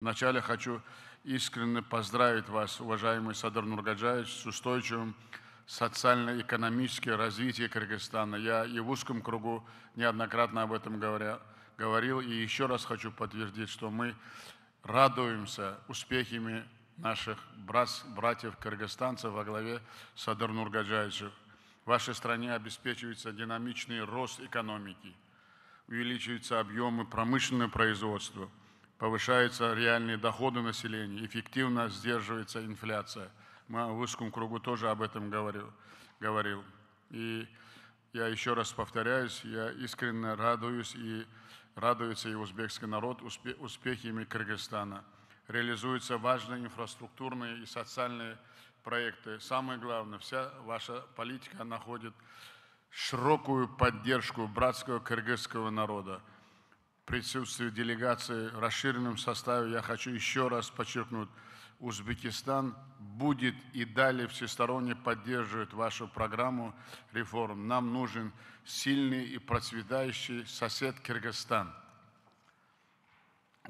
Вначале хочу искренне поздравить вас, уважаемый Садар Нургаджаевич, с устойчивым социально-экономическим развитием Кыргызстана. Я и в узком кругу неоднократно об этом говоря, говорил, и еще раз хочу подтвердить, что мы радуемся успехами наших братьев-кыргызстанцев во главе Садар Нургаджаевича. В вашей стране обеспечивается динамичный рост экономики, увеличиваются объемы промышленного производства – повышаются реальные доходы населения, эффективно сдерживается инфляция. Мы в узком кругу тоже об этом говорил. говорил. И я еще раз повторяюсь, я искренне радуюсь и радуется и узбекский народ успехами Кыргызстана. Реализуются важные инфраструктурные и социальные проекты. Самое главное, вся ваша политика находит широкую поддержку братского кыргызского народа присутствии делегации в расширенном составе я хочу еще раз подчеркнуть, Узбекистан будет и далее всесторонне поддерживать вашу программу реформ. Нам нужен сильный и процветающий сосед Кыргызстан –